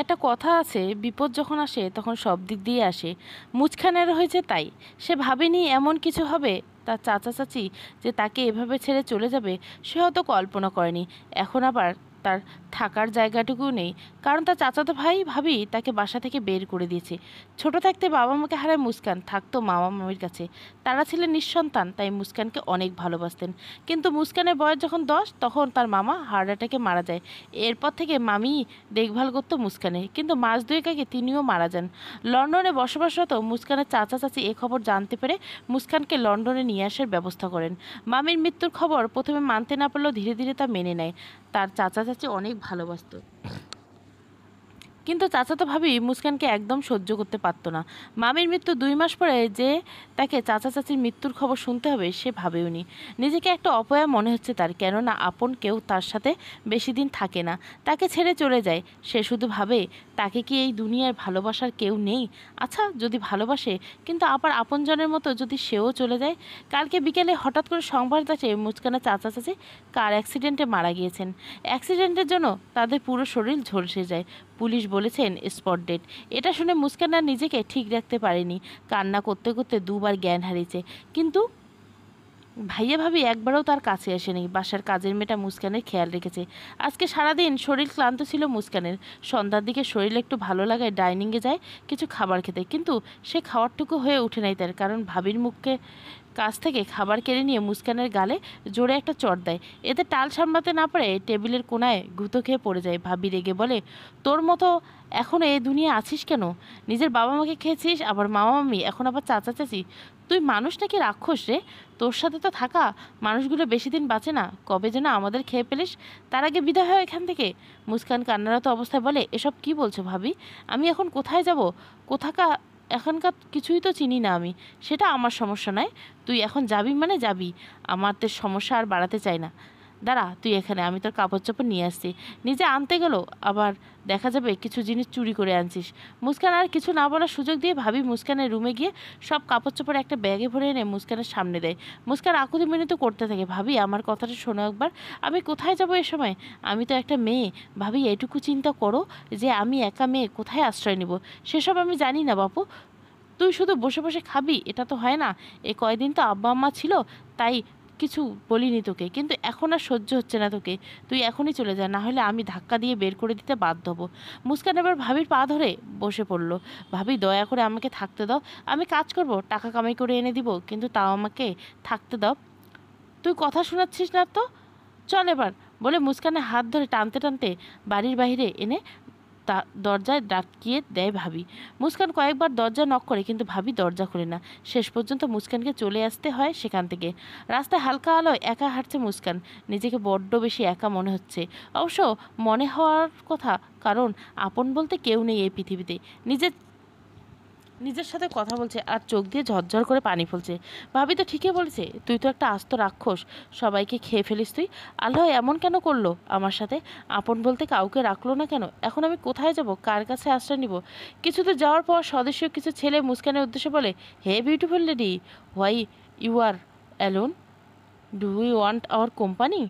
একটা কথা আছে বিপদ যখন আসে তখন সব দিক দিয়ে আসে মুচখানের হয়েছে তাই সে ভাবেনি এমন কিছু হবে তার চাচা চাচি যে তাকে এভাবে ছেড়ে চলে যাবে সে হয়তো কল্পনা করেনি এখন আবার তার থাকার জায়গাটুকু নেই কারণ তার চাচাতো ভাই ভাবি তাকে বাসা থেকে বের করে দিয়েছে ছোট থাকতে বাবা মাকে হারায় মুস্কান থাকতো মামা মামির কাছে তারা ছিলেন নিঃসন্তান তাই মুস্কানকে অনেক ভালোবাসতেন কিন্তু মুস্কানের বয়স যখন দশ তখন তার মামা হার্ট অ্যাটাকে মারা যায় এরপর থেকে মামি দেখভাল করতো মুস্কানে কিন্তু মাস দুয়েক আগে তিনিও মারা যান লন্ডনে বসবাসরত মুস্কানের চাচা চাচি এ খবর জানতে পেরে মুস্কানকে লন্ডনে নিয়ে আসার ব্যবস্থা করেন মামির মৃত্যুর খবর প্রথমে মানতে না পারলেও ধীরে ধীরে তা মেনে নেয় তার চাচা চাচি অনেক ভালোবাসত কিন্তু চাচাতো ভাবি মুস্কানকে একদম সহ্য করতে পারতো না মামির মৃত্যু দুই মাস পরে যে তাকে চাচা চাচির মৃত্যুর খবর শুনতে হবে সে ভাবেওনি নিজেকে একটা অপয়া মনে হচ্ছে তার কেননা আপন কেউ তার সাথে বেশি দিন থাকে না তাকে ছেড়ে চলে যায় সে শুধু ভাবে তাকে কি এই দুনিয়ার ভালোবাসার কেউ নেই আচ্ছা যদি ভালোবাসে কিন্তু আবার আপনজনের মতো যদি সেও চলে যায় কালকে বিকেলে হঠাৎ করে সংবাদ আসে মুস্কানের চাচা চাচি কার অ্যাক্সিডেন্টে মারা গিয়েছেন অ্যাক্সিডেন্টের জন্য তাদের পুরো শরীর ঝলসে যায় পুলিশ বলেছেন স্পট ডেট এটা শুনে মুস্কান আর নিজেকে ঠিক রাখতে পারেনি কান্না করতে করতে দুবার জ্ঞান হারিয়েছে কিন্তু ভাইয়া ভাবি একবারও তার কাছে আসেনি বাসার কাজের মেয়েটা মুস্কানের খেয়াল রেখেছে আজকে সারাদিন শরীর ক্লান্ত ছিল মুস্কানের সন্ধ্যার দিকে শরীর একটু ভালো লাগায় ডাইনিংয়ে যায় কিছু খাবার খেতে কিন্তু সে খাওয়ারটুকু হয়ে উঠে নাই তার কারণ ভাবির মুখকে কাছ থেকে খাবার কেড়ে নিয়ে মুস্কানের গালে জোরে একটা চট দেয় এতে টাল সামলাতে না পারে টেবিলের কোনায় গুঁতো খেয়ে পড়ে যায় ভাবি রেগে বলে তোর মতো এখনও এই দুনিয়া আছিস কেন নিজের বাবা মাকে খেয়েছিস আবার মামা মামি এখন আবার চাচা চাচি তুই মানুষ নাকি রাক্ষস রে তোর সাথে তো থাকা মানুষগুলো বেশি দিন বাঁচে না কবে যেন আমাদের খেয়ে পেলিস তার আগে বিদায় হয় এখান থেকে মুস্কান কান্নারত অবস্থায় বলে এসব কি বলছো ভাবি আমি এখন কোথায় যাব কোথাকা এখনকার কিছুই তো চিনি না আমি সেটা আমার সমস্যা নয় তুই এখন যাবি মানে যাবি আমার তো সমস্যা আর বাড়াতে চাই না দাঁড়া তুই এখানে আমি তোর কাপড় চোপড় নিয়ে আসছি নিজে আনতে গেল আবার দেখা যাবে কিছু জিনিস চুরি করে আনছিস মুস্কান আর কিছু না বলার সুযোগ দিয়ে ভাবি মুস্কানের রুমে গিয়ে সব কাপড় চোপড় একটা ব্যাগে ভরে এনে মুস্কানের সামনে দেয় মুস্কান আকুতি তো করতে থাকে ভাবি আমার কথাটা শোনো একবার আমি কোথায় যাব এ সময় আমি তো একটা মেয়ে ভাবি এটুকু চিন্তা করো যে আমি একা মেয়ে কোথায় আশ্রয় নেব সেসব আমি জানি না বাপু তুই শুধু বসে বসে খাবি এটা তো হয় না এ কয়দিন তো আব্বা আম্মা ছিল তাই কিছু বলিনি তোকে কিন্তু এখন আর সহ্য হচ্ছে না তোকে তুই এখনই চলে যা না হলে আমি ধাক্কা দিয়ে বের করে দিতে বাধ্য হব মুস্কান এবার ভাবির পা ধরে বসে পড়ল ভাবি দয়া করে আমাকে থাকতে দাও আমি কাজ করব টাকা কামাই করে এনে দিব কিন্তু তাও আমাকে থাকতে দাও তুই কথা শোনাচ্ছিস না তো চল এবার বলে মুস্কানে হাত ধরে টানতে টানতে বাড়ির বাইরে এনে তা দরজায় ডাকিয়ে দেয় ভাবি মুস্কান কয়েকবার দরজা নক করে কিন্তু ভাবি দরজা খুলে না শেষ পর্যন্ত মুস্কানকে চলে আসতে হয় সেখান থেকে রাস্তায় হালকা আলোয় একা হাঁটছে মুস্কান নিজেকে বড্ড বেশি একা মনে হচ্ছে অবশ্য মনে হওয়ার কথা কারণ আপন বলতে কেউ নেই এই পৃথিবীতে নিজের নিজের সাথে কথা বলছে আর চোখ দিয়ে ঝরঝর করে পানি ফলছে ভাবি তো ঠিকই বলছে তুই তো একটা আস্ত রাক্ষস সবাইকে খেয়ে ফেলিস তুই আল্লাহ এমন কেন করলো আমার সাথে আপন বলতে কাউকে রাখলো না কেন এখন আমি কোথায় যাব কার কাছে আশ্রয় নিব তো যাওয়ার পর সদস্য কিছু ছেলে মুস্কানের উদ্দেশ্যে বলে hey beautiful lady why you are alone do you want our company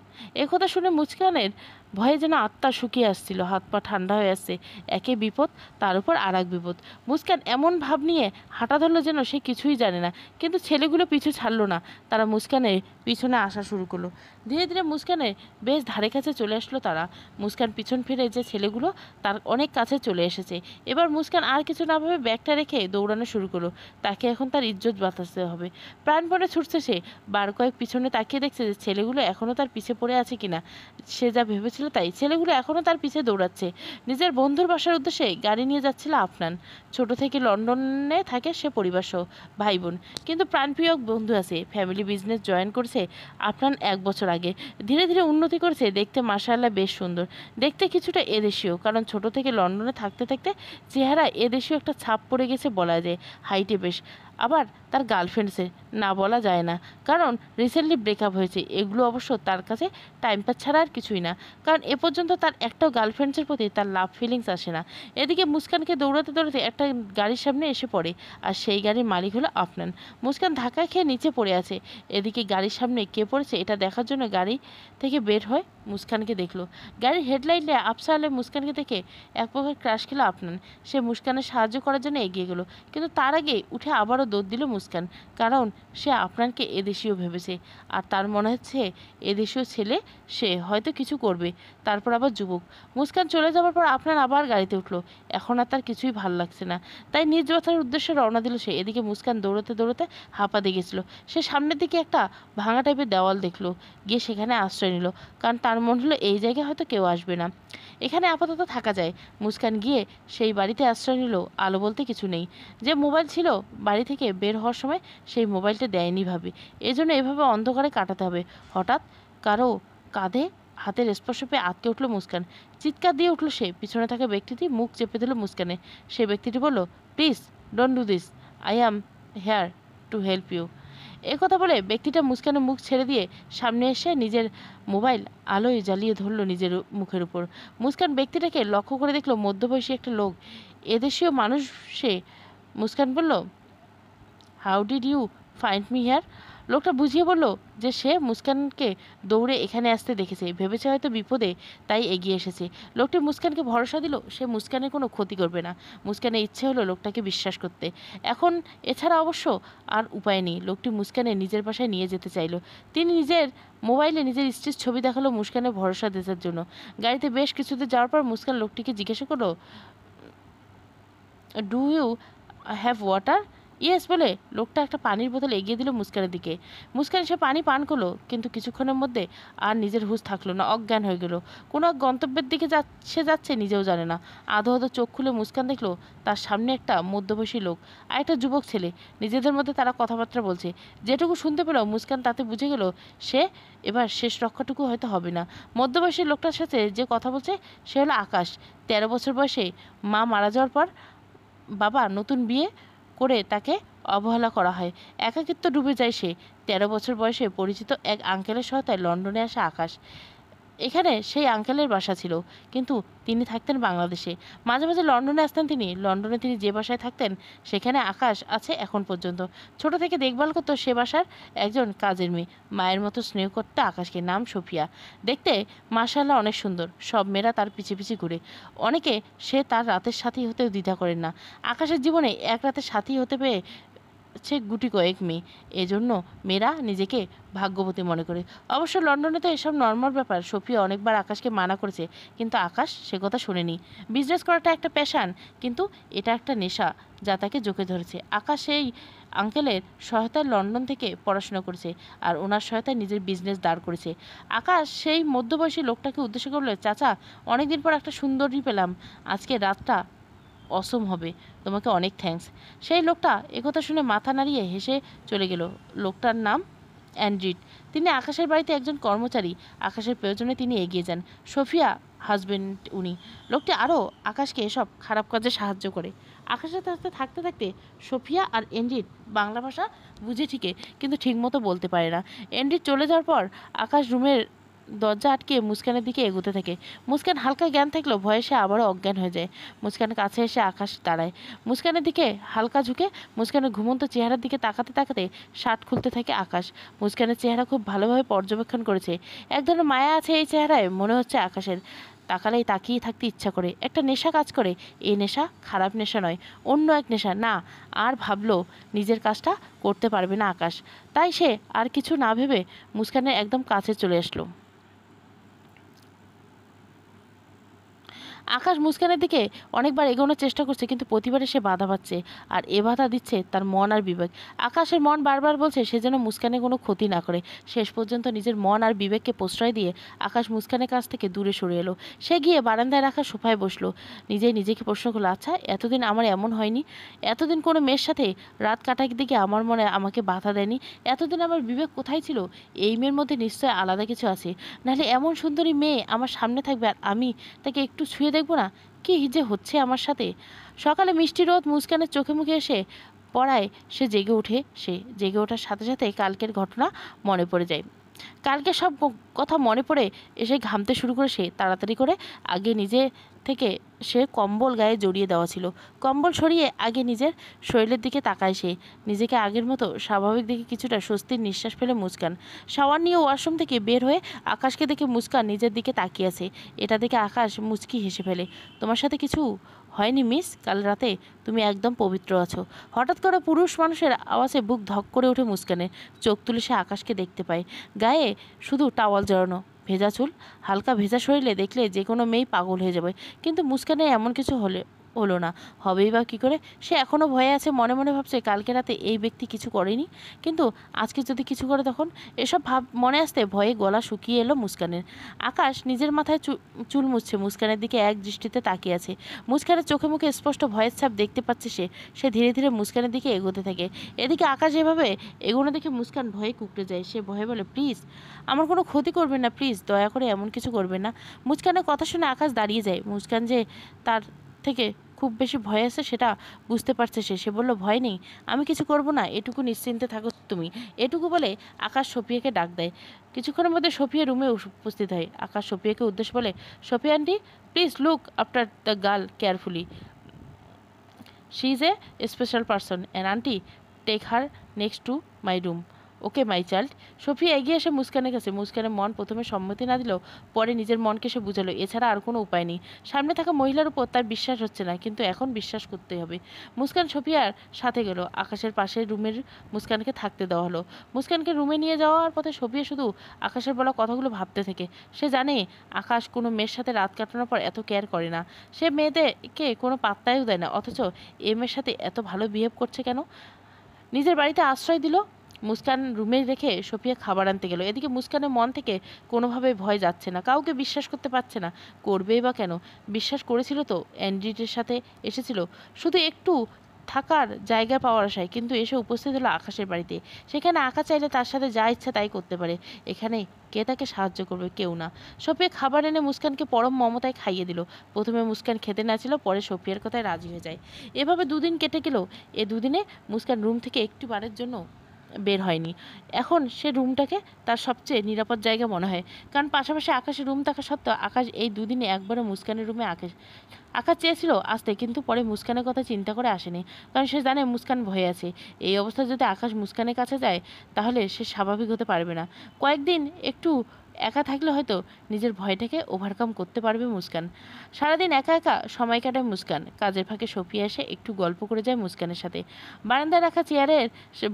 এ কথা শুনে মুস্কানের ভয়ে যেন আত্মা শুকিয়ে আসছিল হাত পা ঠান্ডা হয়ে আসছে একে বিপদ তার উপর আর এক বিপদ মুস্কান এমন ভাব নিয়ে হাঁটা ধরলো যেন সে কিছুই জানে না কিন্তু ছেলেগুলো পিছু ছাড়লো না তারা মুস্কানের পিছনে আসা শুরু করলো ধীরে ধীরে মুস্কানের বেশ ধারে কাছে চলে আসলো তারা মুস্কান পিছন ফিরে যে ছেলেগুলো তার অনেক কাছে চলে এসেছে এবার মুস্কান আর কিছু না ভাবে ব্যাগটা রেখে দৌড়ানো শুরু করলো তাকে এখন তার ইজ্জত বাতাসতে হবে প্রাণপণে ছুটছে সে বার কয়েক পিছনে তাকিয়ে দেখছে যে ছেলেগুলো এখনও তার পিছে পড়ে আছে কিনা সে যা ভেবেছিল ছিল তাই ছেলেগুলো এখনও তার পিছে দৌড়াচ্ছে নিজের বন্ধুর বাসার উদ্দেশ্যে গাড়ি নিয়ে যাচ্ছিল আফনান ছোট থেকে লন্ডনে থাকে সে সহ ভাই বোন কিন্তু প্রাণপ্রিয় বন্ধু আছে ফ্যামিলি বিজনেস জয়েন করছে আফনান এক বছর আগে ধীরে ধীরে উন্নতি করছে দেখতে মাসাল্লাহ বেশ সুন্দর দেখতে কিছুটা এদেশীয় কারণ ছোট থেকে লন্ডনে থাকতে থাকতে চেহারা এদেশীয় একটা ছাপ পড়ে গেছে বলা যায় হাইটে বেশ আবার তার গার্লফ্রেন্ডসে না বলা যায় না কারণ রিসেন্টলি ব্রেকআপ হয়েছে এগুলো অবশ্য তার কাছে টাইম পাস ছাড়া আর কিছুই না কারণ এ পর্যন্ত তার একটাও গার্লফ্রেন্ডসের প্রতি তার লাভ ফিলিংস আসে না এদিকে মুস্কানকে দৌড়াতে দৌড়াতে একটা গাড়ির সামনে এসে পড়ে আর সেই গাড়ির মালিক হলো আফনান মুস্কান ধাক্কা খেয়ে নিচে পড়ে আছে এদিকে গাড়ির সামনে কে পড়েছে এটা দেখার জন্য গাড়ি থেকে বের হয় মুস্কানকে দেখলো গাড়ির হেডলাইটে আফসা আলে মুস্কানকে দেখে এক প্রকার ক্রাশ খেলো আফনান সে মুস্কানের সাহায্য করার জন্য এগিয়ে গেলো কিন্তু তার আগে উঠে আবারও দৌড় দিল মুস্কান কারণ সে আপনাকে এদেশীয় ভেবেছে আর তার মনে হচ্ছে এদেশীয় ছেলে সে হয়তো কিছু করবে তারপর আবার যুবক মুস্কান চলে যাওয়ার পর আপনার আবার গাড়িতে উঠলো এখন আর তার কিছুই ভাল লাগছে না তাই নিজ ব্যথার উদ্দেশ্যে রওনা দিল সে এদিকে মুস্কান দৌড়তে দৌড়তে দিয়ে গেছিলো সে সামনের দিকে একটা ভাঙা টাইপের দেওয়াল দেখলো গিয়ে সেখানে আশ্রয় নিল কারণ তার মন হলো এই জায়গায় হয়তো কেউ আসবে না এখানে আপাতত থাকা যায় মুস্কান গিয়ে সেই বাড়িতে আশ্রয় নিল আলো বলতে কিছু নেই যে মোবাইল ছিল বাড়ি থেকে থেকে বের হওয়ার সময় সেই মোবাইলটা দেয়নি ভাবে এজন্য এভাবে অন্ধকারে কাটাতে হবে হঠাৎ কারো কাঁধে হাতের স্পর্শ পেয়ে আটকে উঠলো মুস্কান চিৎকার দিয়ে উঠলো সে পিছনে থাকা ব্যক্তিটি মুখ চেপে দিল মুস্কানে সে ব্যক্তিটি বলল please don't do this I am here to help you এ কথা বলে ব্যক্তিটা মুস্কানের মুখ ছেড়ে দিয়ে সামনে এসে নিজের মোবাইল আলোয় জ্বালিয়ে ধরলো নিজের মুখের উপর মুস্কান ব্যক্তিটাকে লক্ষ্য করে দেখলো মধ্যবয়সী একটা লোক এদেশীয় মানুষ সে মুস্কান বলল how did you find me here লোকটা বুঝিয়ে বলল যে সে মুস্কানকে দৌড়ে এখানে আসতে দেখেছে ভেবেছে হয়তো বিপদে তাই এগিয়ে এসেছে লোকটি মুস্কানকে ভরসা দিল সে মুস্কানের কোনো ক্ষতি করবে না মুস্কানের ইচ্ছে হলো লোকটাকে বিশ্বাস করতে এখন এছাড়া অবশ্য আর উপায় নেই লোকটি মুস্কানে নিজের বাসায় নিয়ে যেতে চাইল তিনি নিজের মোবাইলে নিজের স্ত্রীর ছবি দেখালো মুস্কানের ভরসা দেওয়ার জন্য গাড়িতে বেশ কিছুতে যাওয়ার পর মুস্কান লোকটিকে জিজ্ঞাসা করলো do you have water yes বলে লোকটা একটা পানির বোতল এগিয়ে দিল মুস্কানের দিকে মুস্কান সে পানি পান করলো কিন্তু কিছুক্ষণের মধ্যে আর নিজের হুশ থাকলো না অজ্ঞান হয়ে গেল কোনো এক গন্তব্যের দিকে সে যাচ্ছে নিজেও জানে না আধো আধো চোখ খুলে মুস্কান দেখলো তার সামনে একটা মধ্যবয়সী লোক আর একটা যুবক ছেলে নিজেদের মধ্যে তারা কথাবার্তা বলছে যেটুকু শুনতে পেল মুস্কান তাতে বুঝে গেল সে এবার শেষ রক্ষাটুকু হয়তো হবে না মধ্যবয়সী লোকটার সাথে যে কথা বলছে সে হলো আকাশ তেরো বছর বয়সে মা মারা যাওয়ার পর বাবা নতুন বিয়ে করে তাকে অবহেলা করা হয় একাকিত্ব ডুবে যায় সে তেরো বছর বয়সে পরিচিত এক আঙ্কেলের সহায়তায় লন্ডনে আসে আকাশ এখানে সেই আঙ্কেলের বাসা ছিল কিন্তু তিনি থাকতেন বাংলাদেশে মাঝে মাঝে লন্ডনে আসতেন তিনি লন্ডনে তিনি যে বাসায় থাকতেন সেখানে আকাশ আছে এখন পর্যন্ত ছোট থেকে দেখভাল করতো সে বাসার একজন কাজের মেয়ে মায়ের মতো স্নেহ করতে আকাশকে নাম সোফিয়া দেখতে মাশাল্লাহ অনেক সুন্দর সব মেয়েরা তার পিছে পিছে ঘুরে অনেকে সে তার রাতের সাথী হতেও দ্বিধা করেন না আকাশের জীবনে এক রাতের সাথী হতে পেয়ে সে গুটি কয়েক মেয়ে এজন্য মেয়েরা নিজেকে ভাগ্যবতী মনে করে অবশ্য লন্ডনে তো এসব নর্মাল ব্যাপার সফিয়া অনেকবার আকাশকে মানা করেছে কিন্তু আকাশ সে কথা শোনেনি বিজনেস করাটা একটা প্যাশান কিন্তু এটা একটা নেশা যা তাকে জোকে ধরেছে আকাশ এই আঙ্কেলের সহায়তায় লন্ডন থেকে পড়াশোনা করেছে আর ওনার সহায়তায় নিজের বিজনেস দাঁড় করেছে আকাশ সেই মধ্যবয়সী লোকটাকে উদ্দেশ্য করলো চাচা অনেকদিন পর একটা সুন্দরী পেলাম আজকে রাতটা অসম হবে তোমাকে অনেক থ্যাঙ্কস সেই লোকটা একথা শুনে মাথা নাড়িয়ে হেসে চলে গেল লোকটার নাম অ্যান্ড্রিড তিনি আকাশের বাড়িতে একজন কর্মচারী আকাশের প্রয়োজনে তিনি এগিয়ে যান সোফিয়া হাজব্যান্ড উনি লোকটি আরও আকাশকে এসব খারাপ কাজে সাহায্য করে আকাশের সাথে থাকতে থাকতে সোফিয়া আর এন্ড্রিড বাংলা ভাষা বুঝে ঠিকে কিন্তু ঠিকমতো বলতে পারে না এন্ড্রিড চলে যাওয়ার পর আকাশ রুমের দরজা আটকে মুস্কানের দিকে এগোতে থাকে মুস্কান হালকা জ্ঞান থাকলেও ভয়ে সে আবারও অজ্ঞান হয়ে যায় মুস্কান কাছে এসে আকাশ দাঁড়ায় মুস্কানের দিকে হালকা ঝুঁকে মুস্কানের ঘুমন্ত চেহারার দিকে তাকাতে তাকাতে শার্ট খুলতে থাকে আকাশ মুস্কানের চেহারা খুব ভালোভাবে পর্যবেক্ষণ করেছে এক ধরনের মায়া আছে এই চেহারায় মনে হচ্ছে আকাশের তাকালেই তাকিয়ে থাকতে ইচ্ছা করে একটা নেশা কাজ করে এই নেশা খারাপ নেশা নয় অন্য এক নেশা না আর ভাবলো নিজের কাজটা করতে পারবে না আকাশ তাই সে আর কিছু না ভেবে মুস্কানের একদম কাছে চলে আসলো আকাশ মুস্কানের দিকে অনেকবার এগোনোর চেষ্টা করছে কিন্তু প্রতিবারে সে বাধা পাচ্ছে আর এ বাধা দিচ্ছে তার মন আর বিবেক আকাশের মন বারবার বলছে সে যেন মুস্কানে কোনো ক্ষতি না করে শেষ পর্যন্ত নিজের মন আর বিবেককে প্রশ্রয় দিয়ে আকাশ মুস্কানের কাছ থেকে দূরে সরে এলো সে গিয়ে বারান্দায় রাখা সোফায় বসলো নিজেই নিজেকে প্রশ্ন করলো আচ্ছা এতদিন আমার এমন হয়নি এতদিন কোনো মেয়ের সাথে রাত কাটাকে দিকে আমার মনে আমাকে বাধা দেয়নি এতদিন আমার বিবেক কোথায় ছিল এই মেয়ের মধ্যে নিশ্চয় আলাদা কিছু আছে নাহলে এমন সুন্দরী মেয়ে আমার সামনে থাকবে আর আমি তাকে একটু ছুঁয়ে দেখব না কি যে হচ্ছে আমার সাথে সকালে মিষ্টি রোদ মুস্কানের চোখে মুখে এসে পড়ায় সে জেগে ওঠে সে জেগে ওঠার সাথে সাথে কালকের ঘটনা মনে পড়ে যায় কালকে সব কথা মনে পড়ে এসে ঘামতে শুরু করে সে তাড়াতাড়ি করে আগে নিজে থেকে সে কম্বল গায়ে জড়িয়ে দেওয়া ছিল কম্বল সরিয়ে আগে নিজের শরীরের দিকে তাকায় সে নিজেকে আগের মতো স্বাভাবিক দিকে কিছুটা স্বস্তির নিঃশ্বাস ফেলে মুস্কান সাওয়ার নিয়ে ওয়াশরুম থেকে বের হয়ে আকাশকে দেখে মুস্কান নিজের দিকে তাকিয়ে আছে এটা দেখে আকাশ মুচকি হেসে ফেলে তোমার সাথে কিছু হয়নি মিস কাল রাতে তুমি একদম পবিত্র আছো হঠাৎ করে পুরুষ মানুষের আওয়াজে বুক ধক করে ওঠে মুস্কানে চোখ তুলে সে আকাশকে দেখতে পায় গায়ে শুধু টাওয়াল জড়ানো ভেজা চুল হালকা ভেজা শরীরে দেখলে যে কোনো মেয়ে পাগল হয়ে যাবে কিন্তু মুস্কানে এমন কিছু হলে হলো না হবেই বা কী করে সে এখনও ভয়ে আছে মনে মনে ভাবছে কালকে রাতে এই ব্যক্তি কিছু করেনি কিন্তু আজকে যদি কিছু করে তখন এসব ভাব মনে আসতে ভয়ে গলা শুকিয়ে এলো মুস্কানের আকাশ নিজের মাথায় চুল মুছছে মুস্কানের দিকে এক দৃষ্টিতে তাকিয়ে আছে মুস্কানের চোখে মুখে স্পষ্ট ভয়ের ছাপ দেখতে পাচ্ছে সে সে ধীরে ধীরে মুস্কানের দিকে এগোতে থাকে এদিকে আকাশ এভাবে এগোনো দেখে মুস্কান ভয়ে কুকড়ে যায় সে ভয়ে বলে প্লিজ আমার কোনো ক্ষতি করবেন না প্লিজ দয়া করে এমন কিছু করবেন না মুস্কানের কথা শুনে আকাশ দাঁড়িয়ে যায় মুস্কান যে তার থেকে খুব বেশি ভয় আছে সেটা বুঝতে পারছে সে সে বলল ভয় নেই আমি কিছু করব না এটুকু নিশ্চিন্তে থাকো তুমি এটুকু বলে আকাশ সফিয়াকে ডাক দেয় কিছুক্ষণের মধ্যে সফিয়া রুমে উপস্থিত হয় আকাশ সফিয়াকে উদ্দেশ্য বলে Safia auntie please look after the girl carefully she is a special person and auntie take her next to my room okay my child Safi এগিয়ে এসে মুস্কানের কাছে মুস্কানের মন প্রথমে সম্মতি না দিলেও পরে নিজের মনকে সে বুঝালো এছাড়া আর কোনো উপায় নেই সামনে থাকা মহিলার উপর তার বিশ্বাস হচ্ছে না কিন্তু এখন বিশ্বাস করতেই হবে মুস্কান সফিয়ার সাথে গেল আকাশের পাশের রুমের মুস্কানকে থাকতে দেওয়া হলো মুস্কানকে রুমে নিয়ে যাওয়ার পথে সফিয়া শুধু আকাশের বলা কথাগুলো ভাবতে থাকে সে জানে আকাশ কোনো মেয়ের সাথে রাত কাটানোর পর এত কেয়ার করে না সে মেয়েদেরকে কোনো পাত্তায়ও দেয় না অথচ এমের সাথে এত ভালো বিহেভ করছে কেন নিজের বাড়িতে আশ্রয় দিল মুস্কান রুমে রেখে সফিয়া খাবার আনতে গেল এদিকে মুস্কানের মন থেকে কোনোভাবে ভয় যাচ্ছে না কাউকে বিশ্বাস করতে পারছে না করবেই বা কেন বিশ্বাস করেছিল তো অ্যান্ড্রিটের সাথে এসেছিল শুধু একটু থাকার জায়গা পাওয়ার আশায় কিন্তু এসে উপস্থিত হলো আকাশের বাড়িতে সেখানে আঁকা চাইলে তার সাথে যা ইচ্ছা তাই করতে পারে এখানে কে তাকে সাহায্য করবে কেউ না সোফিয়া খাবার এনে মুস্কানকে পরম মমতায় খাইয়ে দিল প্রথমে মুস্কান খেতে না ছিল পরে সোফিয়ার কথায় রাজি হয়ে যায় এভাবে দুদিন কেটে গেল এ দুদিনে মুস্কান রুম থেকে একটু বারের জন্য বের হয়নি এখন সে রুমটাকে তার সবচেয়ে নিরাপদ জায়গা মনে হয় কারণ পাশাপাশি আকাশে রুম থাকা সত্ত্বেও আকাশ এই দুদিনে একবারও মুস্কানের রুমে আকাশ আকাশ চেয়েছিল আসতে কিন্তু পরে মুস্কানের কথা চিন্তা করে আসেনি কারণ সে জানে মুস্কান ভয়ে আছে এই অবস্থায় যদি আকাশ মুস্কানের কাছে যায় তাহলে সে স্বাভাবিক হতে পারবে না কয়েকদিন একটু একা থাকলে হয়তো নিজের ভয়টাকে ওভারকাম করতে পারবে মুস্কান সারাদিন একা একা সময় কাটায় মুস্কান কাজের ফাঁকে সফিয়া এসে একটু গল্প করে যায় মুস্কানের সাথে বারান্দায় রাখা চেয়ারে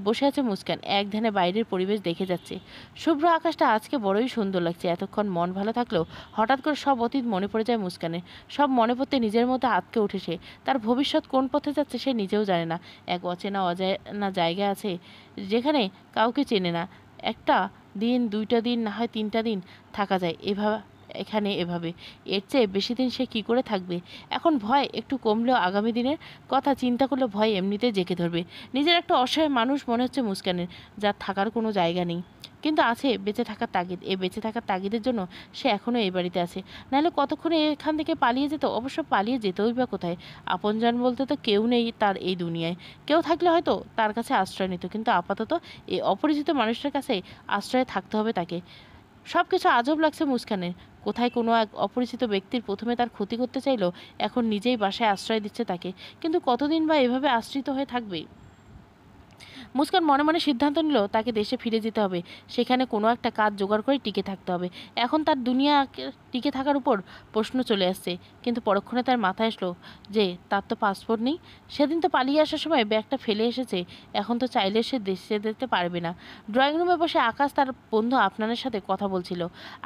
বসে আছে মুস্কান এক ধ্যানে বাইরের পরিবেশ দেখে যাচ্ছে শুভ্র আকাশটা আজকে বড়ই সুন্দর লাগছে এতক্ষণ মন ভালো থাকলেও হঠাৎ করে সব অতীত মনে পড়ে যায় মুস্কানের সব মনে পড়তে নিজের মতো আটকে উঠে সে তার ভবিষ্যৎ কোন পথে যাচ্ছে সে নিজেও জানে না এক অচেনা অজানা জায়গা আছে যেখানে কাউকে চেনে না একটা দিন দুইটা দিন না হয় তিনটা দিন থাকা যায় এভাবে এখানে এভাবে এর চেয়ে বেশি দিন সে কি করে থাকবে এখন ভয় একটু কমলেও আগামী দিনের কথা চিন্তা করলে ভয় এমনিতে জেগে ধরবে নিজের একটা অসহায় মানুষ মনে হচ্ছে মুস্কানের যার থাকার কোনো জায়গা নেই কিন্তু আছে বেঁচে থাকার তাগিদ এই বেঁচে থাকার তাগিদের জন্য সে এখনও এই বাড়িতে আছে নাহলে কতক্ষণে এখান থেকে পালিয়ে যেত অবশ্য পালিয়ে যেতেই বা কোথায় আপনজন বলতে তো কেউ নেই তার এই দুনিয়ায় কেউ থাকলে হয়তো তার কাছে আশ্রয় নিত কিন্তু আপাতত এই অপরিচিত মানুষটার কাছে আশ্রয়ে থাকতে হবে তাকে সব কিছু আজব লাগছে মুস্কানের কোথায় কোনো এক অপরিচিত ব্যক্তির প্রথমে তার ক্ষতি করতে চাইল এখন নিজেই বাসায় আশ্রয় দিচ্ছে তাকে কিন্তু কতদিন বা এভাবে আশ্রিত হয়ে থাকবে মুস্কান মনে মনে সিদ্ধান্ত নিল তাকে দেশে ফিরে যেতে হবে সেখানে কোনো একটা কাজ জোগাড় করে টিকে থাকতে হবে এখন তার দুনিয়া টিকে থাকার উপর প্রশ্ন চলে আসছে কিন্তু পরক্ষণে তার মাথায় আসলো যে তার তো পাসপোর্ট নেই সেদিন তো পালিয়ে আসার সময় ব্যাগটা ফেলে এসেছে এখন তো চাইলে সে দেশে যেতে পারবে না ড্রয়িং রুমে বসে আকাশ তার বন্ধু আপনানের সাথে কথা বলছিল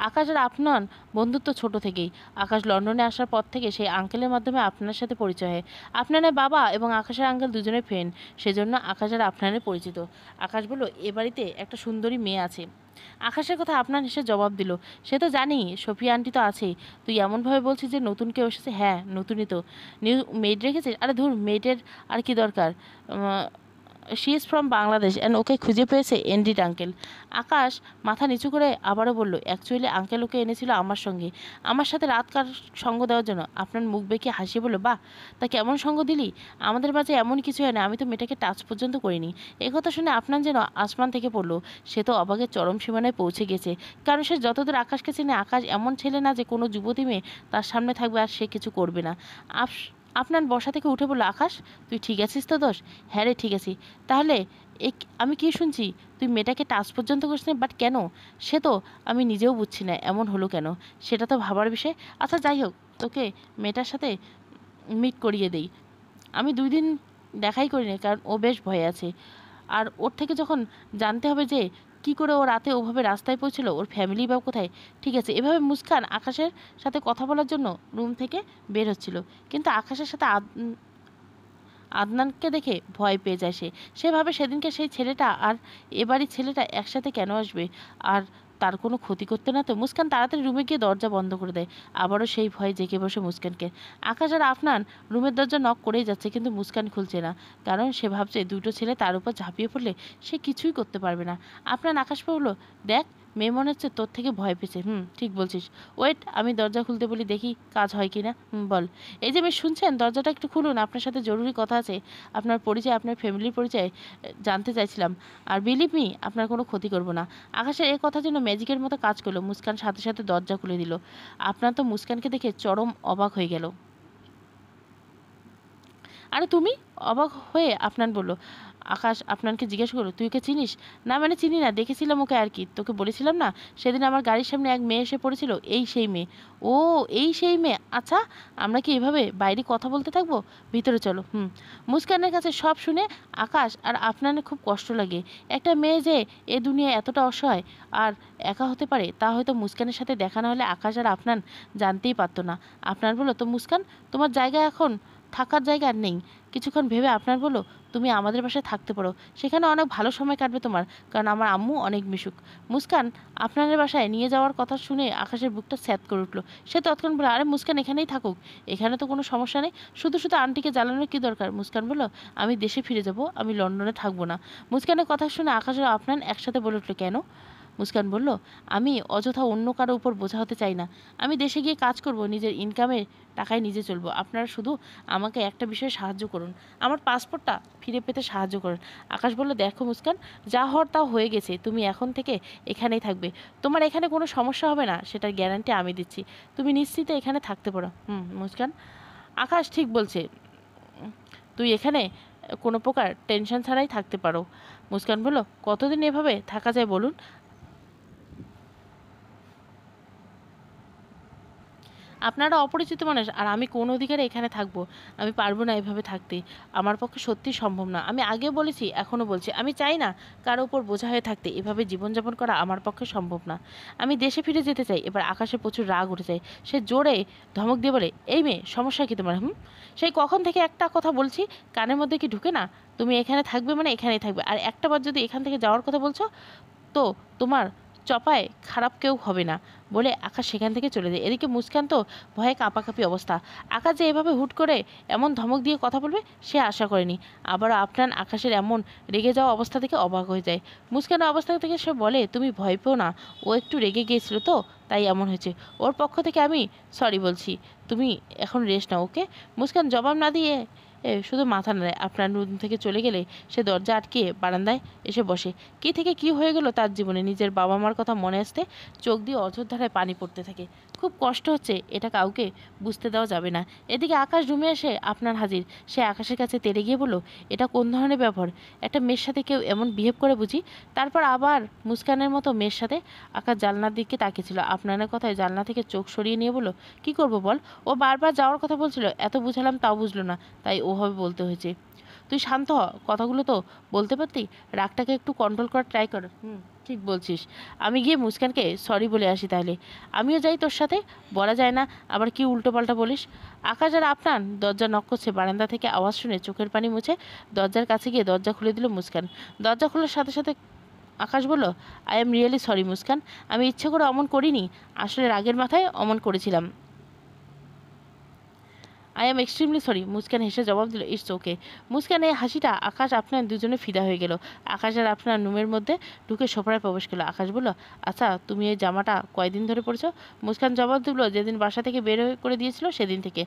আকাশ আর আপনান বন্ধুত্ব ছোট থেকেই আকাশ লন্ডনে আসার পর থেকে সেই আঙ্কেলের মাধ্যমে আপনার সাথে পরিচয় হয় আপনানের বাবা এবং আকাশের আঙ্কেল দুজনের ফ্রেন্ড সেজন্য আকাশ আর আপনানের পরিচিত আকাশ বলল এ বাড়িতে একটা সুন্দরী মেয়ে আছে আকাশের কথা আপনার হিসেবে জবাব দিল সে তো জানি সফিয়া আন্টি তো আছেই তুই এমনভাবে বলছিস যে নতুন কেউ এসেছে হ্যাঁ নতুনই তো নিউ মেড রেখেছিস আরে ধুর মেডের আর কি দরকার she is from Bangladesh and ওকে খুঁজে পেয়েছে এন্ডিড আঙ্কেল আকাশ মাথা নিচু করে আবারও বলল অ্যাকচুয়ালি আঙ্কেল ওকে এনেছিল আমার সঙ্গে আমার সাথে রাত কার সঙ্গ দেওয়ার জন্য আপনার মুখ বেঁকে হাসিয়ে বলল বা তা কেমন সঙ্গ দিলি আমাদের মাঝে এমন কিছু হয় না আমি তো মেয়েটাকে টাচ পর্যন্ত করিনি কথা শুনে আপনার যেন আসমান থেকে পড়ল সে তো অবাকের চরম সীমানায় পৌঁছে গেছে কারণ সে যতদূর আকাশকে চিনে আকাশ এমন ছেলে না যে কোনো যুবতী মেয়ে তার সামনে থাকবে আর সে কিছু করবে না আপ আপনার বসা থেকে উঠে পড়লো আকাশ তুই ঠিক আছিস তো দোষ হ্যাঁ রে ঠিক আছি তাহলে এক আমি কি শুনছি তুই মেয়েটাকে টাচ পর্যন্ত করিস না বাট কেন সে তো আমি নিজেও বুঝছি না এমন হলো কেন সেটা তো ভাবার বিষয় আচ্ছা যাই হোক তোকে মেয়েটার সাথে মিট করিয়ে দেই আমি দুই দিন দেখাই করি না কারণ ও বেশ ভয়ে আছে আর ওর থেকে যখন জানতে হবে যে কি করে ও রাতে ওভাবে রাস্তায় পৌঁছলো ওর ফ্যামিলি বা কোথায় ঠিক আছে এভাবে মুস্কান আকাশের সাথে কথা বলার জন্য রুম থেকে বের হচ্ছিল কিন্তু আকাশের সাথে আদনানকে দেখে ভয় পেয়ে যায় সে সেভাবে সেদিনকে সেই ছেলেটা আর এবারই ছেলেটা একসাথে কেন আসবে আর তার কোনো ক্ষতি করতে না তো মুস্কান তাড়াতাড়ি রুমে গিয়ে দরজা বন্ধ করে দেয় আবারও সেই ভয়ে জেগে বসে মুস্কানকে আকাশ আর আফনান রুমের দরজা নক করেই যাচ্ছে কিন্তু মুস্কান খুলছে না কারণ সে ভাবছে দুটো ছেলে তার উপর ঝাঁপিয়ে পড়লে সে কিছুই করতে পারবে না আপনার আকাশ বলল দেখ মেয়ে মনে হচ্ছে তোর থেকে ভয় পেয়েছে হুম ঠিক বলছিস ওয়েট আমি দরজা খুলতে বলি দেখি কাজ হয় কি না বল এই যে মেয়ে শুনছেন দরজাটা একটু খুলুন আপনার সাথে জরুরি কথা আছে আপনার পরিচয় আপনার ফ্যামিলির পরিচয় জানতে চাইছিলাম আর বিলিভ মি আপনার কোনো ক্ষতি করবো না আকাশের এই কথা যেন ম্যাজিকের মতো কাজ করলো মুস্কান সাথে সাথে দরজা খুলে দিল আপনার তো মুস্কানকে দেখে চরম অবাক হয়ে গেল আরে তুমি অবাক হয়ে আপনার বললো আকাশ আপনাকে জিজ্ঞেস করলো তুই ওকে চিনিস না মানে চিনি না দেখেছিলাম ওকে আর কি তোকে বলেছিলাম না সেদিন আমার গাড়ির সামনে এক মেয়ে এসে পড়েছিল এই সেই মেয়ে ও এই সেই মেয়ে আচ্ছা আমরা কি এভাবে বাইরে কথা বলতে থাকবো ভিতরে চলো হুম মুস্কানের কাছে সব শুনে আকাশ আর আপনার খুব কষ্ট লাগে একটা মেয়ে যে এ দুনিয়ায় এতটা অসহায় আর একা হতে পারে তা হয়তো মুস্কানের সাথে দেখা না হলে আকাশ আর আপনার জানতেই পারতো না আপনার বলো তো মুস্কান তোমার জায়গা এখন থাকার জায়গা নেই কিছুক্ষণ ভেবে আপনার বলো তুমি আমাদের বাসায় থাকতে পারো সেখানে অনেক ভালো সময় কাটবে তোমার কারণ আমার আম্মু অনেক মিশুক মুস্কান আপনাদের বাসায় নিয়ে যাওয়ার কথা শুনে আকাশের বুকটা স্যাত করে উঠলো সে তৎক্ষণ বলে আরে মুস্কান এখানেই থাকুক এখানে তো কোনো সমস্যা নেই শুধু শুধু আন্টিকে জ্বালানোর কী দরকার মুস্কান বলল আমি দেশে ফিরে যাব আমি লন্ডনে থাকবো না মুস্কানের কথা শুনে আকাশের আপনার একসাথে বলে উঠলো কেন মুস্কান বলল আমি অযথা অন্য কারো উপর বোঝা হতে চাই না আমি দেশে গিয়ে কাজ করব নিজের ইনকামের টাকায় নিজে চলবো আপনারা শুধু আমাকে একটা বিষয়ে সাহায্য করুন আমার পাসপোর্টটা ফিরে পেতে সাহায্য করুন আকাশ বলল দেখো মুস্কান যা হওয়ার তা হয়ে গেছে তুমি এখন থেকে এখানেই থাকবে তোমার এখানে কোনো সমস্যা হবে না সেটার গ্যারান্টি আমি দিচ্ছি তুমি নিশ্চিতে এখানে থাকতে পারো হুম মুস্কান আকাশ ঠিক বলছে তুই এখানে কোনো প্রকার টেনশন ছাড়াই থাকতে পারো মুস্কান বলল কতদিন এভাবে থাকা যায় বলুন আপনারা অপরিচিত মানুষ আর আমি কোন অধিকারে এখানে থাকবো আমি পারবো না এভাবে থাকতে আমার পক্ষে সত্যি সম্ভব না আমি আগে বলেছি এখনও বলছি আমি চাই না কারো ওপর বোঝা হয়ে থাকতে এভাবে জীবনযাপন করা আমার পক্ষে সম্ভব না আমি দেশে ফিরে যেতে চাই এবার আকাশে প্রচুর রাগ উঠে যায় সে জোরে ধমক দিয়ে বলে এই মেয়ে সমস্যা কি তোমার হুম সেই কখন থেকে একটা কথা বলছি কানের মধ্যে কি ঢুকে না তুমি এখানে থাকবে মানে এখানেই থাকবে আর একটা বার যদি এখান থেকে যাওয়ার কথা বলছো তো তোমার চপায় খারাপ কেউ হবে না বলে আকাশ সেখান থেকে চলে যায় এদিকে মুস্কান তো ভয়ে কাঁপাকাঁপি অবস্থা আকাশ যে এভাবে হুট করে এমন ধমক দিয়ে কথা বলবে সে আশা করেনি আবার আপনার আকাশের এমন রেগে যাওয়া অবস্থা থেকে অবাক হয়ে যায় মুস্কানের অবস্থা থেকে সে বলে তুমি ভয় পেও না ও একটু রেগে গিয়েছিল তো তাই এমন হয়েছে ওর পক্ষ থেকে আমি সরি বলছি তুমি এখন রেস্ট নাও ওকে মুস্কান জবাব না দিয়ে শুধু মাথা না আপনার রুম থেকে চলে গেলে সে দরজা আটকিয়ে বারান্দায় এসে বসে কি থেকে কি হয়ে গেল তার জীবনে নিজের বাবা মার কথা মনে আসতে চোখ দিয়ে অঝোর ধারায় পানি পড়তে থাকে খুব কষ্ট হচ্ছে এটা কাউকে বুঝতে দেওয়া যাবে না এদিকে আকাশ রুমে এসে আপনার হাজির সে আকাশের কাছে তেড়ে গিয়ে বলল এটা কোন ধরনের ব্যবহার একটা মেয়ের সাথে কেউ এমন বিহেভ করে বুঝি তারপর আবার মুস্কানের মতো মেয়ের সাথে আকাশ জালনার দিকে তাকিয়েছিল আপনার কথায় জালনা থেকে চোখ সরিয়ে নিয়ে বলল কি করব বল ও বারবার যাওয়ার কথা বলছিল এত বুঝালাম তাও বুঝলো না তাই ওভাবে বলতে হয়েছে তুই শান্ত হ কথাগুলো তো বলতে পারতি রাগটাকে একটু কন্ট্রোল করার ট্রাই কর হুম ঠিক বলছিস আমি গিয়ে মুস্কানকে সরি বলে আসি তাহলে আমিও যাই তোর সাথে বলা যায় না আবার কি পাল্টা বলিস আকাশ আর আপনার দরজা নক করছে বারান্দা থেকে আওয়াজ শুনে চোখের পানি মুছে দরজার কাছে গিয়ে দরজা খুলে দিল মুস্কান দরজা খোলার সাথে সাথে আকাশ বলল I am really sorry Muskan আমি ইচ্ছে করে অমন করিনি আসলে রাগের মাথায় অমন করেছিলাম I am extremely sorry Muskan হেসে জবাব দিল ইটস ওকে মুস্কান এই হাসিটা আকাশ আপনার দুজনে ফিদা হয়ে গেল আকাশ আর আপনার নুমের মধ্যে ঢুকে সোফায় প্রবেশ করলো আকাশ বলল আচ্ছা তুমি এই জামাটা কয়দিন ধরে পড়ছো মুস্কান জবাব দিল যেদিন বাসা থেকে বের করে দিয়েছিল সেদিন থেকে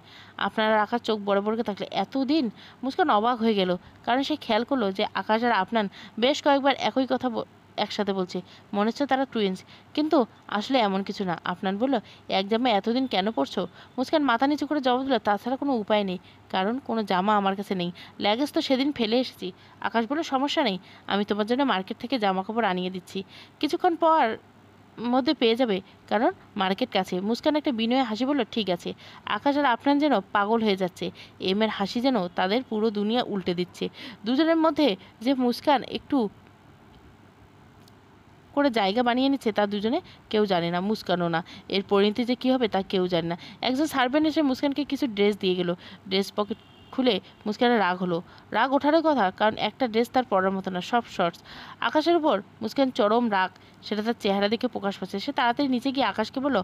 আপনার আকাশ চোখ বড় বড় থাকলে এতদিন মুস্কান অবাক হয়ে গেল কারণ সে খেয়াল করলো যে আকাশ আর আপনার বেশ কয়েকবার একই কথা একসাথে বলছে মনে হচ্ছে তারা টুইন্স কিন্তু আসলে এমন কিছু না আপনার বলল এক জামা এতদিন কেন পড়ছো মুস্কান মাথা নিচু করে জবাব দিল তাছাড়া কোনো উপায় নেই কারণ কোনো জামা আমার কাছে নেই ল্যাগেজ তো সেদিন ফেলে এসেছি আকাশ বলে সমস্যা নেই আমি তোমার জন্য মার্কেট থেকে জামা কাপড় আনিয়ে দিচ্ছি কিছুক্ষণ পর মধ্যে পেয়ে যাবে কারণ মার্কেট কাছে মুস্কান একটা বিনয়ে হাসি বলল ঠিক আছে আকাশ আর আপনার যেন পাগল হয়ে যাচ্ছে এমের হাসি যেন তাদের পুরো দুনিয়া উল্টে দিচ্ছে দুজনের মধ্যে যে মুস্কান একটু করে জায়গা বানিয়ে নিচ্ছে তা দুজনে কেউ জানে না মুস্কানও না এর পরিণতি যে কী হবে তা কেউ জানে না একজন সার্ভেন্ট এসে মুস্কানকে কিছু ড্রেস দিয়ে গেল ড্রেস পকেট খুলে মুস্কানের রাগ হলো রাগ ওঠারও কথা কারণ একটা ড্রেস তার পরার মতো না সব শর্টস আকাশের উপর মুস্কান চরম রাগ সেটা তার চেহারা দেখে প্রকাশ পাচ্ছে সে তাড়াতাড়ি নিচে গিয়ে আকাশকে বলল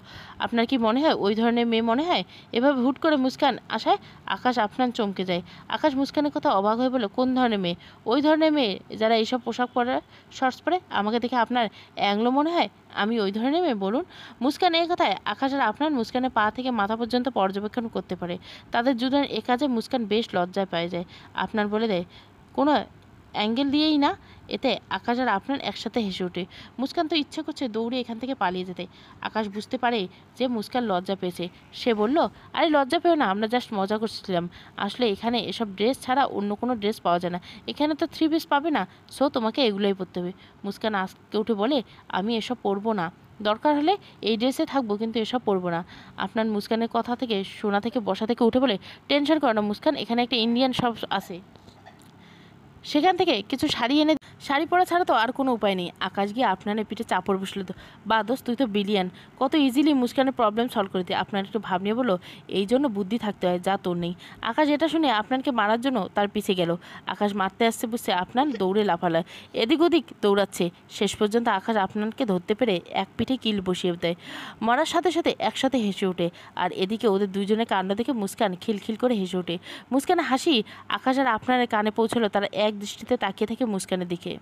আপনার কি মনে হয় ওই ধরনের মেয়ে মনে হয় এভাবে হুট করে মুস্কান আসায় আকাশ আপনার চমকে যায় আকাশ মুস্কানের কথা অবাক হয়ে বলল কোন ধরনের মেয়ে ওই ধরনের মেয়ে যারা এইসব পোশাক পরে শর্টস পরে আমাকে দেখে আপনার অ্যাংলো মনে হয় আমি ওই ধরনের মেয়ে বলুন মুস্কান এই কথায় আকাশ আর আপনার মুস্কানের পা থেকে মাথা পর্যন্ত পর্যবেক্ষণ করতে পারে তাদের দুজনের এ কাজে মুস্কান বেশ লজ্জায় পায় যায় আপনার বলে দেয় কোনো অ্যাঙ্গেল দিয়েই না এতে আকাশ আর আপনার একসাথে হেসে ওঠে মুস্কান তো ইচ্ছে করছে দৌড়ে এখান থেকে পালিয়ে যেতে আকাশ বুঝতে পারে যে মুস্কান লজ্জা পেয়েছে সে বলল আরে লজ্জা পেও না আমরা জাস্ট মজা করছিলাম আসলে এখানে এসব ড্রেস ছাড়া অন্য কোনো ড্রেস পাওয়া যায় না এখানে তো থ্রি পিস পাবে না সো তোমাকে এগুলোই পরতে হবে মুস্কান আজকে উঠে বলে আমি এসব পরবো না দরকার হলে এই ড্রেসে থাকবো কিন্তু এসব পরবো না আপনার মুস্কানের কথা থেকে শোনা থেকে বসা থেকে উঠে বলে টেনশন করো না মুস্কান এখানে একটা ইন্ডিয়ান শপ আছে সেখান থেকে কিছু শাড়ি এনে শাড়ি পরা ছাড়া তো আর কোনো উপায় নেই আকাশ গিয়ে আপনার পিঠে চাপড় বসলো তো বা দোষ তুই তো বিলিয়ান কত ইজিলি মুস্কানের প্রবলেম সলভ করে দিই আপনার একটু ভাব নিয়ে বলো এই জন্য বুদ্ধি থাকতে হয় যা তোর নেই আকাশ এটা শুনে আপনাকে মারার জন্য তার পিছে গেল আকাশ মারতে আসছে বুঝছে আপনার দৌড়ে লাফালা এদিক ওদিক দৌড়াচ্ছে শেষ পর্যন্ত আকাশ আপনাকে ধরতে পেরে এক পিঠে কিল বসিয়ে দেয় মরার সাথে সাথে একসাথে হেসে ওঠে আর এদিকে ওদের দুজনের কান্না দেখে মুস্কান খিলখিল করে হেসে ওঠে মুস্কানের হাসি আকাশ আর আপনার কানে পৌঁছলো তারা এক দৃষ্টিতে তাকিয়ে থাকে মুস্কানের দিকে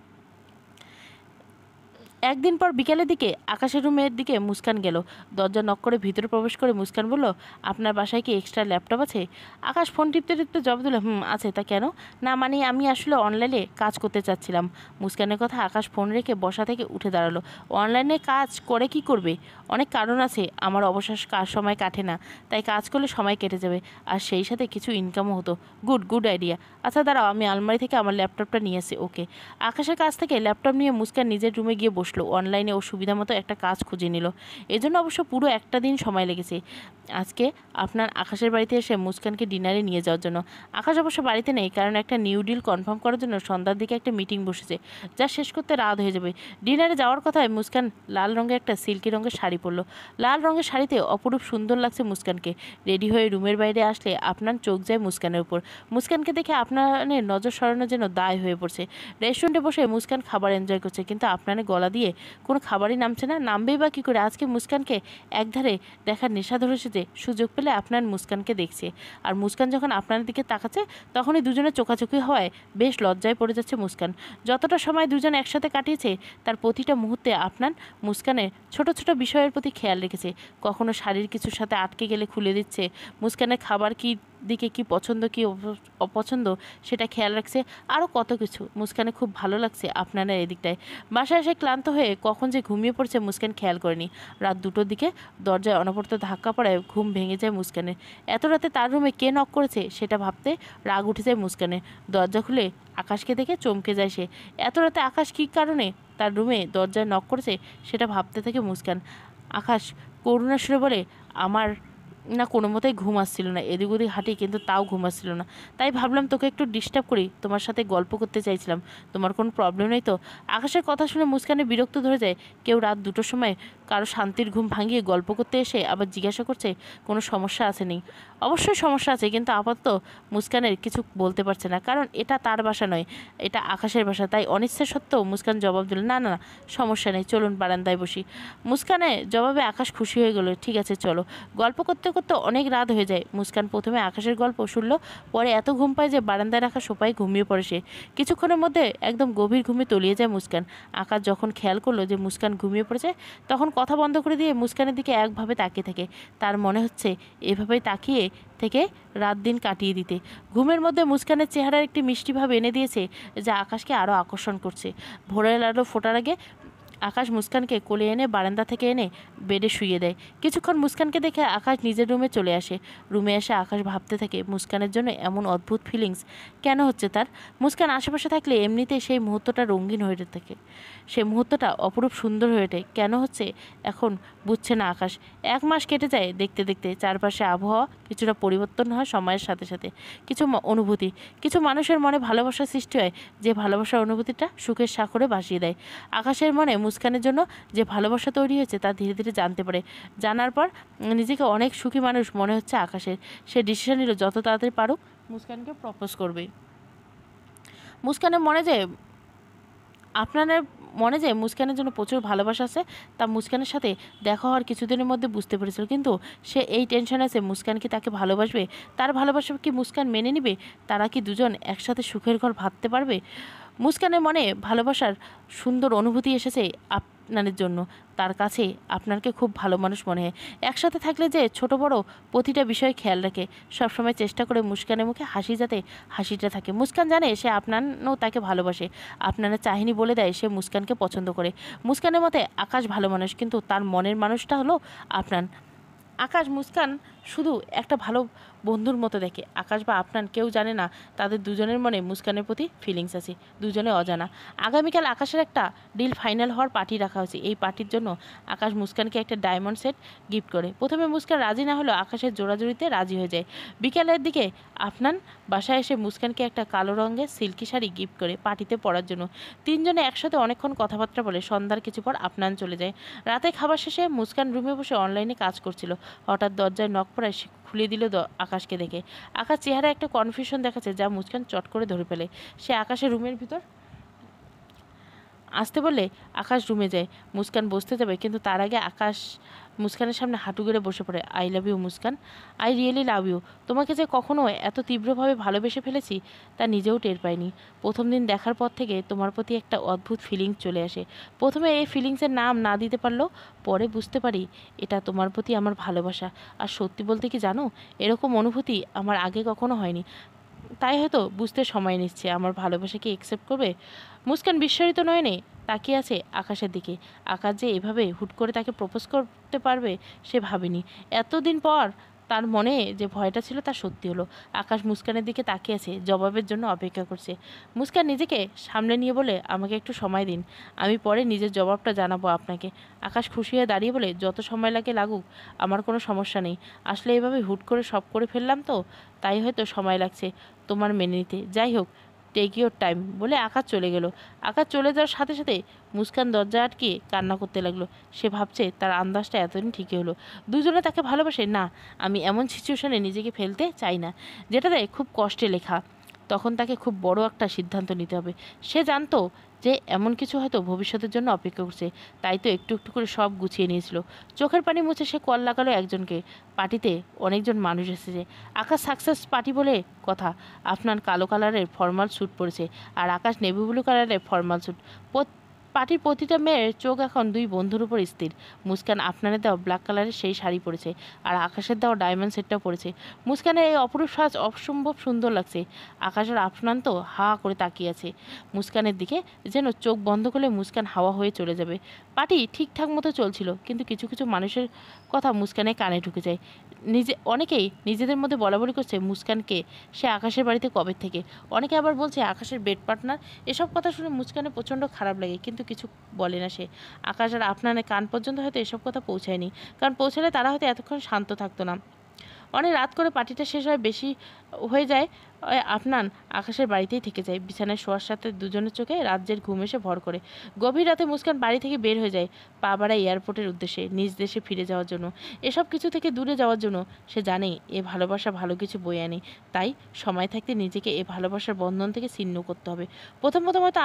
একদিন পর বিকেলের দিকে আকাশের রুমের দিকে মুস্কান গেল দরজা নক করে ভিতরে প্রবেশ করে মুস্কান বলল আপনার বাসায় কি এক্সট্রা ল্যাপটপ আছে আকাশ ফোন টিপতে টিপতে জবাব দিল হুম আছে তা কেন না মানে আমি আসলে অনলাইনে কাজ করতে চাচ্ছিলাম মুস্কানের কথা আকাশ ফোন রেখে বসা থেকে উঠে দাঁড়ালো অনলাইনে কাজ করে কি করবে অনেক কারণ আছে আমার অবসর কাজ সময় কাটে না তাই কাজ করলে সময় কেটে যাবে আর সেই সাথে কিছু ইনকামও হতো গুড গুড আইডিয়া আচ্ছা দাঁড়াও আমি আলমারি থেকে আমার ল্যাপটপটা নিয়ে আসি ওকে আকাশের কাছ থেকে ল্যাপটপ নিয়ে মুস্কান নিজের রুমে গিয়ে বসল বসলো অনলাইনে ও সুবিধা মতো একটা কাজ খুঁজে নিল এজন্য অবশ্য পুরো একটা দিন সময় লেগেছে আজকে আপনার আকাশের বাড়িতে এসে মুস্কানকে ডিনারে নিয়ে যাওয়ার জন্য আকাশ অবশ্য বাড়িতে নেই কারণ একটা নিউ ডিল কনফার্ম করার জন্য সন্ধ্যার দিকে একটা মিটিং বসেছে যা শেষ করতে রাত হয়ে যাবে ডিনারে যাওয়ার কথায় মুস্কান লাল রঙের একটা সিল্কি রঙের শাড়ি পরলো লাল রঙের শাড়িতে অপরূপ সুন্দর লাগছে মুস্কানকে রেডি হয়ে রুমের বাইরে আসলে আপনার চোখ যায় মুস্কানের উপর মুস্কানকে দেখে আপনার নজর সরানো যেন দায় হয়ে পড়ছে রেস্টুরেন্টে বসে মুস্কান খাবার এনজয় করছে কিন্তু আপনার গলা দিয়ে দাঁড়িয়ে কোনো খাবারই নামছে না নামবেই বা কী করে আজকে মুস্কানকে একধারে দেখার নেশা ধরেছে যে সুযোগ পেলে আপনার মুস্কানকে দেখছে আর মুস্কান যখন আপনার দিকে তাকাচ্ছে তখনই দুজনে চোখাচোখি হয় বেশ লজ্জায় পড়ে যাচ্ছে মুস্কান যতটা সময় দুজন একসাথে কাটিয়েছে তার প্রতিটা মুহূর্তে আপনার মুস্কানের ছোট ছোট বিষয়ের প্রতি খেয়াল রেখেছে কখনো শাড়ির কিছুর সাথে আটকে গেলে খুলে দিচ্ছে মুস্কানের খাবার কি দিকে কি পছন্দ কি অপছন্দ সেটা খেয়াল রাখছে আরও কত কিছু মুস্কানে খুব ভালো লাগছে আপনারা এদিকটায় বাসায় এসে ক্লান্ত হয়ে কখন যে ঘুমিয়ে পড়ছে মুস্কান খেয়াল করেনি রাত দুটোর দিকে দরজায় অনবরত ধাক্কা পড়ায় ঘুম ভেঙে যায় মুস্কানের এত রাতে তার রুমে কে নক করেছে সেটা ভাবতে রাগ উঠে যায় মুস্কানের দরজা খুলে আকাশকে দেখে চমকে যায় সে এত রাতে আকাশ কী কারণে তার রুমে দরজায় নক করেছে সেটা ভাবতে থাকে মুস্কান আকাশ করুণা শুরু বলে আমার না কোনো মতেই ঘুম আসছিল না এদিক ওদিক হাঁটি কিন্তু তাও ঘুম আসছিল না তাই ভাবলাম তোকে একটু ডিস্টার্ব করি তোমার সাথে গল্প করতে চাইছিলাম তোমার কোনো প্রবলেম নেই তো আকাশের কথা শুনে মুস্কানে বিরক্ত ধরে যায় কেউ রাত দুটোর সময় কারো শান্তির ঘুম ভাঙিয়ে গল্প করতে এসে আবার জিজ্ঞাসা করছে কোনো সমস্যা আছে নি অবশ্যই সমস্যা আছে কিন্তু আপাতত মুস্কানের কিছু বলতে পারছে না কারণ এটা তার বাসা নয় এটা আকাশের বাসা তাই অনিচ্ছা সত্ত্বেও মুস্কান জবাব দিল না না না সমস্যা নেই চলুন বারান্দায় বসি মুস্কানে জবাবে আকাশ খুশি হয়ে গেল ঠিক আছে চলো গল্প করতে করতে অনেক রাত হয়ে যায় মুস্কান প্রথমে আকাশের গল্প শুনল পরে এত ঘুম পায় যে বারান্দায় রাখা সোপায় ঘুমিয়ে পড়ে সে কিছুক্ষণের মধ্যে একদম গভীর ঘুমে তলিয়ে যায় মুস্কান আকাশ যখন খেয়াল করলো যে মুস্কান ঘুমিয়ে পড়েছে তখন কথা বন্ধ করে দিয়ে মুস্কানের দিকে একভাবে তাকিয়ে থাকে তার মনে হচ্ছে এভাবেই তাকিয়ে থেকে রাত দিন কাটিয়ে দিতে ঘুমের মধ্যে মুস্কানের চেহারার একটি মিষ্টিভাব এনে দিয়েছে যা আকাশকে আরও আকর্ষণ করছে ভোরের আলো ফোটার আগে আকাশ মুস্কানকে কোলে এনে বারান্দা থেকে এনে বেডে শুয়ে দেয় কিছুক্ষণ মুস্কানকে দেখে আকাশ নিজের রুমে চলে আসে রুমে এসে আকাশ ভাবতে থাকে মুস্কানের জন্য এমন অদ্ভুত ফিলিংস কেন হচ্ছে তার মুস্কান আশেপাশে থাকলে এমনিতে সেই মুহূর্তটা রঙিন হয়ে থাকে সেই মুহূর্তটা অপরূপ সুন্দর হয়ে ওঠে কেন হচ্ছে এখন বুঝছে না আকাশ এক মাস কেটে যায় দেখতে দেখতে চারপাশে আবহাওয়া কিছুটা পরিবর্তন হয় সময়ের সাথে সাথে কিছু অনুভূতি কিছু মানুষের মনে ভালোবাসা সৃষ্টি হয় যে ভালোবাসার অনুভূতিটা সুখের সাগরে ভাসিয়ে দেয় আকাশের মনে মুস্কানের জন্য যে ভালোবাসা তৈরি হয়েছে তা ধীরে ধীরে জানতে পারে জানার পর নিজেকে অনেক সুখী মানুষ মনে হচ্ছে আকাশের সে ডিসিশন নিল যত তাড়াতাড়ি পারুক মুস্কানকে প্রপোজ করবে মুস্কানের মনে যে আপনার মনে যে মুস্কানের জন্য প্রচুর ভালোবাসা আছে তা মুস্কানের সাথে দেখা হওয়ার কিছুদিনের মধ্যে বুঝতে পেরেছিল কিন্তু সে এই টেনশন আছে মুস্কান কি তাকে ভালোবাসবে তার ভালোবাসা কি মুস্কান মেনে নিবে তারা কি দুজন একসাথে সুখের ঘর ভাবতে পারবে মুস্কানের মনে ভালোবাসার সুন্দর অনুভূতি এসেছে আপনাদের জন্য তার কাছে আপনাকে খুব ভালো মানুষ মনে হয় একসাথে থাকলে যে ছোট বড় প্রতিটা বিষয় খেয়াল রাখে সবসময় চেষ্টা করে মুস্কানের মুখে হাসি যাতে হাসিটা থাকে মুস্কান জানে সে আপনারও তাকে ভালোবাসে আপনারা চাহিনি বলে দেয় সে মুস্কানকে পছন্দ করে মুস্কানের মতে আকাশ ভালো মানুষ কিন্তু তার মনের মানুষটা হলো আপনার আকাশ মুস্কান শুধু একটা ভালো বন্ধুর মতো দেখে আকাশ বা আপনার কেউ জানে না তাদের দুজনের মনে মুস্কানের প্রতি ফিলিংস আছে দুজনে অজানা আগামীকাল আকাশের একটা ডিল ফাইনাল হওয়ার পার্টি রাখা হয়েছে এই পার্টির জন্য আকাশ মুস্কানকে একটা ডায়মন্ড সেট গিফট করে প্রথমে মুস্কান রাজি না হলেও আকাশের জোড়াজুড়িতে রাজি হয়ে যায় বিকেলের দিকে আপনার বাসায় এসে মুস্কানকে একটা কালো রঙের সিল্কি শাড়ি গিফট করে পার্টিতে পরার জন্য তিনজনে একসাথে অনেকক্ষণ কথাবার্তা বলে সন্ধ্যার কিছু পর আপনান চলে যায় রাতে খাবার শেষে মুস্কান রুমে বসে অনলাইনে কাজ করছিল হঠাৎ দরজায় নখ পড়ায় খুলে দিল আকাশ আকাশকে দেখে আকাশ চেহারা একটা কনফিউশন দেখাচ্ছে যা মুচকান চট করে ধরে ফেলে সে আকাশের রুমের ভিতর আসতে বলে আকাশ রুমে যায় মুস্কান বসতে যাবে কিন্তু তার আগে আকাশ মুস্কানের সামনে হাঁটু গেড়ে বসে পড়ে I love you Muskan I really love you তোমাকে যে কখনো এত তীব্রভাবে ভালোবেসে ফেলেছি তা নিজেও টের পাইনি প্রথম দিন দেখার পর থেকে তোমার প্রতি একটা অদ্ভুত ফিলিংস চলে আসে প্রথমে এই ফিলিংসের নাম না দিতে পারলেও পরে বুঝতে পারি এটা তোমার প্রতি আমার ভালোবাসা আর সত্যি বলতে কি জানো এরকম অনুভূতি আমার আগে কখনো হয়নি তাই হয়তো বুঝতে সময় নিচ্ছে আমার ভালোবাসা কি অ্যাকসেপ্ট করবে মুস্কান নয় নয়নে তাকিয়ে আছে আকাশের দিকে আকাশ যে এভাবে হুট করে তাকে প্রপোজ করতে পারবে সে ভাবেনি এতদিন পর তার মনে যে ভয়টা ছিল তা সত্যি হলো আকাশ মুস্কানের দিকে তাকিয়ে আছে জবাবের জন্য অপেক্ষা করছে মুস্কান নিজেকে সামনে নিয়ে বলে আমাকে একটু সময় দিন আমি পরে নিজের জবাবটা জানাবো আপনাকে আকাশ খুশি হয়ে দাঁড়িয়ে বলে যত সময় লাগে লাগুক আমার কোনো সমস্যা নেই আসলে এভাবে হুট করে সব করে ফেললাম তো তাই হয়তো সময় লাগছে তোমার মেনে নিতে যাই হোক টেক ইউর টাইম বলে আকাশ চলে গেল আকাশ চলে যাওয়ার সাথে সাথে মুস্কান দরজা আটকে কান্না করতে লাগলো সে ভাবছে তার আন্দাজটা এতদিন ঠিকই হলো দুজনে তাকে ভালোবাসে না আমি এমন সিচুয়েশনে নিজেকে ফেলতে চাই না যেটাতে খুব কষ্টে লেখা তখন তাকে খুব বড় একটা সিদ্ধান্ত নিতে হবে সে জানতো যে এমন কিছু হয়তো ভবিষ্যতের জন্য অপেক্ষা করছে তাই তো একটু একটু করে সব গুছিয়ে নিয়েছিল চোখের পানি মুছে সে কল লাগালো একজনকে পার্টিতে অনেকজন মানুষ এসেছে আকাশ সাকসেস পার্টি বলে কথা আপনার কালো কালারের ফর্মাল স্যুট পরেছে আর আকাশ নেভি ব্লু কালারের ফর্মাল স্যুট পার্টির প্রতিটা মেয়ের চোখ এখন দুই বন্ধুর উপর স্থির মুস্কান আপনারে দেওয়া ব্ল্যাক কালারের সেই শাড়ি পরেছে আর আকাশের দেওয়া ডায়মন্ড সেটটাও পরেছে মুস্কানের এই অপরূপ সাজ অসম্ভব সুন্দর লাগছে আকাশের আফনান তো হা করে তাকিয়ে আছে মুস্কানের দিকে যেন চোখ বন্ধ করলে মুস্কান হাওয়া হয়ে চলে যাবে পার্টি ঠিকঠাক মতো চলছিল কিন্তু কিছু কিছু মানুষের কথা মুস্কানের কানে ঢুকে যায় নিজে অনেকেই নিজেদের মধ্যে বলাবলি করছে মুস্কানকে সে আকাশের বাড়িতে কবে থেকে অনেকে আবার বলছে আকাশের বেড পার্টনার এসব কথা শুনে মুস্কানের প্রচণ্ড খারাপ লাগে কিন্তু কিছু বলে না সে আকাশ আর আপনার কান পর্যন্ত হয়তো এসব কথা পৌঁছায়নি কারণ পৌঁছালে তারা হয়তো এতক্ষণ শান্ত থাকতো না অনেক রাত করে পার্টিটা শেষ হয় বেশি হয়ে যায় আফনান আকাশের বাড়িতেই থেকে যায় বিছানায় শোয়ার সাথে দুজনের চোখে রাজ্যের ঘুম এসে ভর করে গভীর রাতে মুস্কান বাড়ি থেকে বের হয়ে যায় পা এয়ারপোর্টের উদ্দেশ্যে নিজ দেশে ফিরে যাওয়ার জন্য এসব কিছু থেকে দূরে যাওয়ার জন্য সে জানে এ ভালোবাসা ভালো কিছু বয়ে আনে তাই সময় থাকতে নিজেকে এ ভালোবাসার বন্ধন থেকে ছিন্ন করতে হবে প্রথম প্রথম হয়তো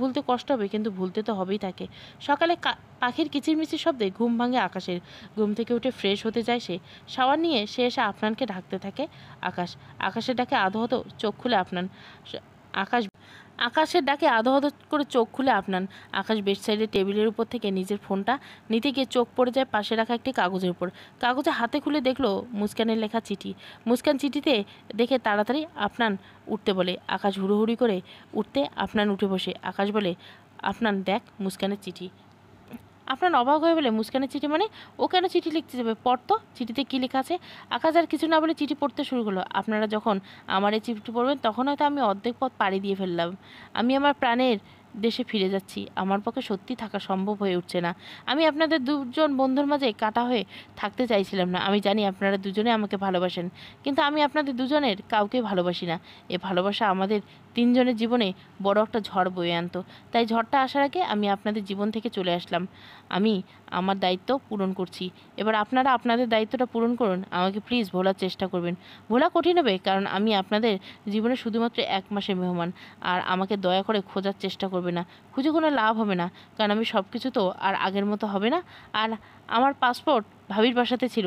ভুলতে কষ্ট হবে কিন্তু ভুলতে তো হবেই থাকে সকালে পাখির কিচিরমিচির শব্দে ঘুম ভাঙে আকাশের ঘুম থেকে উঠে ফ্রেশ হতে যায় সে শাওয়ার নিয়ে সে এসে আপনানকে ঢাকতে থাকে আকাশ আকাশের ডাকে আধো চোখ খুলে আপনান আকাশ আকাশের ডাকে আধো করে চোখ খুলে আপনান আকাশ বেডসাইডের টেবিলের উপর থেকে নিজের ফোনটা নিতে গিয়ে চোখ পড়ে যায় পাশে রাখা একটি কাগজের উপর কাগজে হাতে খুলে দেখলো মুস্কানের লেখা চিঠি মুস্কান চিঠিতে দেখে তাড়াতাড়ি আপনান উঠতে বলে আকাশ হুড়োহুড়ি করে উঠতে আপনান উঠে বসে আকাশ বলে আপনান দেখ মুস্কানের চিঠি আপনার অবাক হয়ে বলে মুস্কানের চিঠি মানে ও কেন চিঠি লিখতে যাবে পড়তো চিঠিতে কী লেখা আছে আকাশ আর কিছু না বলে চিঠি পড়তে শুরু করলো আপনারা যখন আমার এই চিঠি পড়বেন তখন হয়তো আমি অর্ধেক পথ পাড়ি দিয়ে ফেললাম আমি আমার প্রাণের দেশে ফিরে যাচ্ছি আমার পক্ষে সত্যি থাকা সম্ভব হয়ে উঠছে না আমি আপনাদের দুজন বন্ধুর মাঝে কাটা হয়ে থাকতে চাইছিলাম না আমি জানি আপনারা দুজনে আমাকে ভালোবাসেন কিন্তু আমি আপনাদের দুজনের কাউকে ভালোবাসি না এ ভালোবাসা আমাদের তিনজনের জীবনে বড় একটা ঝড় বয়ে আনতো তাই ঝড়টা আসার আগে আমি আপনাদের জীবন থেকে চলে আসলাম আমি আমার দায়িত্ব পূরণ করছি এবার আপনারা আপনাদের দায়িত্বটা পূরণ করুন আমাকে প্লিজ ভোলার চেষ্টা করবেন ভোলা কঠিন হবে কারণ আমি আপনাদের জীবনে শুধুমাত্র এক মাসের মেহমান আর আমাকে দয়া করে খোঁজার চেষ্টা করবে না খুঁজে কোনো লাভ হবে না কারণ আমি সব কিছু তো আর আগের মতো হবে না আর আমার পাসপোর্ট ভাবির বাসাতে ছিল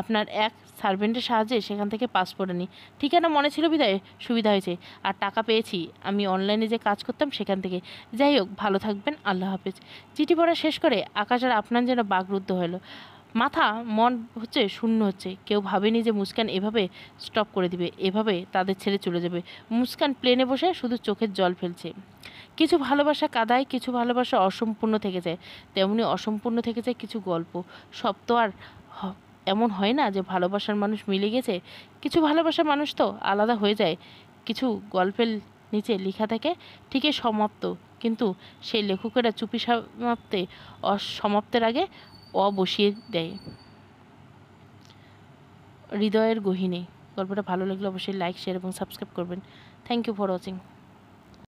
আপনার এক সার্ভেন্টের সাহায্যে সেখান থেকে পাসপোর্ট আনি ঠিকানা মনে ছিল বিদায় সুবিধা হয়েছে আর টাকা পেয়েছি আমি অনলাইনে যে কাজ করতাম সেখান থেকে যাই হোক ভালো থাকবেন আল্লাহ হাফেজ চিঠি পড়া শেষ করে আকাশ আর আপনার যেন বাগরুদ্ধ হলো মাথা মন হচ্ছে শূন্য হচ্ছে কেউ ভাবেনি যে মুস্কান এভাবে স্টপ করে দিবে এভাবে তাদের ছেড়ে চলে যাবে মুস্কান প্লেনে বসে শুধু চোখের জল ফেলছে কিছু ভালোবাসা কাদায় কিছু ভালোবাসা অসম্পূর্ণ থেকে যায় তেমনি অসম্পূর্ণ থেকে যায় কিছু গল্প সব তো আর এমন হয় না যে ভালোবাসার মানুষ মিলে গেছে কিছু ভালোবাসার মানুষ তো আলাদা হয়ে যায় কিছু গল্পের নিচে লেখা থাকে ঠিকই সমাপ্ত কিন্তু সেই লেখকেরা চুপি সমাপ্তে অসমাপ্তের আগে অ বসিয়ে দেয় হৃদয়ের গহিনে গল্পটা ভালো লাগলে অবশ্যই লাইক শেয়ার এবং সাবস্ক্রাইব করবেন থ্যাংক ইউ ফর ওয়াচিং